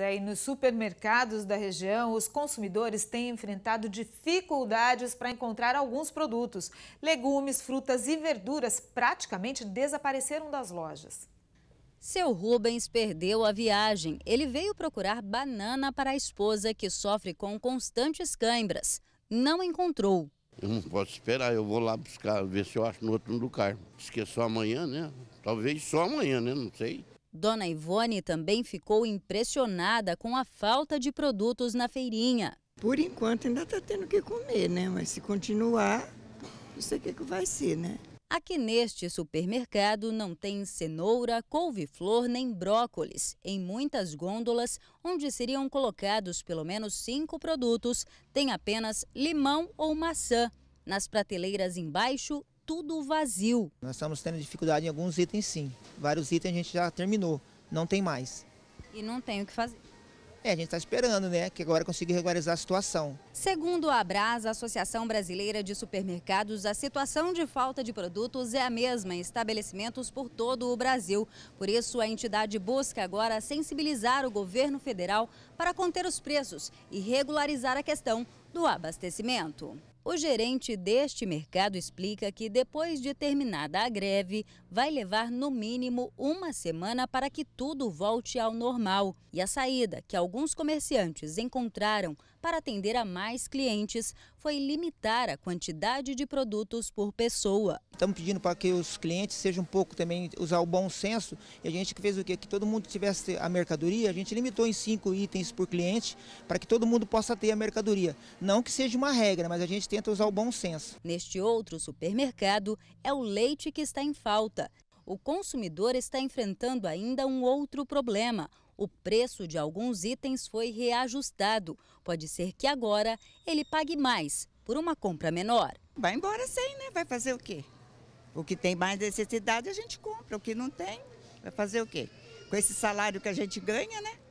Né, e nos supermercados da região, os consumidores têm enfrentado dificuldades para encontrar alguns produtos. Legumes, frutas e verduras praticamente desapareceram das lojas. Seu Rubens perdeu a viagem. Ele veio procurar banana para a esposa, que sofre com constantes cãibras. Não encontrou. Eu não posso esperar, eu vou lá buscar, ver se eu acho no outro lugar. Diz é amanhã, né? Talvez só amanhã, né? Não sei. Dona Ivone também ficou impressionada com a falta de produtos na feirinha. Por enquanto ainda está tendo que comer, né? Mas se continuar, não sei o que, que vai ser, né? Aqui neste supermercado não tem cenoura, couve-flor nem brócolis. Em muitas gôndolas, onde seriam colocados pelo menos cinco produtos, tem apenas limão ou maçã. Nas prateleiras embaixo, tudo vazio. Nós estamos tendo dificuldade em alguns itens sim. Vários itens a gente já terminou, não tem mais. E não tem o que fazer. É, a gente está esperando, né, que agora consiga regularizar a situação. Segundo a Abras, a Associação Brasileira de Supermercados, a situação de falta de produtos é a mesma em estabelecimentos por todo o Brasil. Por isso, a entidade busca agora sensibilizar o governo federal para conter os preços e regularizar a questão do abastecimento. O gerente deste mercado explica que depois de terminada a greve, vai levar no mínimo uma semana para que tudo volte ao normal. E a saída que alguns comerciantes encontraram para atender a mais clientes foi limitar a quantidade de produtos por pessoa. Estamos pedindo para que os clientes sejam um pouco também usar o bom senso. E a gente que fez o quê? Que todo mundo tivesse a mercadoria, a gente limitou em cinco itens por cliente para que todo mundo possa ter a mercadoria. Não que seja uma regra, mas a gente tenta usar o bom senso. Neste outro supermercado é o leite que está em falta o consumidor está enfrentando ainda um outro problema. O preço de alguns itens foi reajustado. Pode ser que agora ele pague mais por uma compra menor. Vai embora sem, né? Vai fazer o quê? O que tem mais necessidade a gente compra, o que não tem, vai fazer o quê? Com esse salário que a gente ganha, né?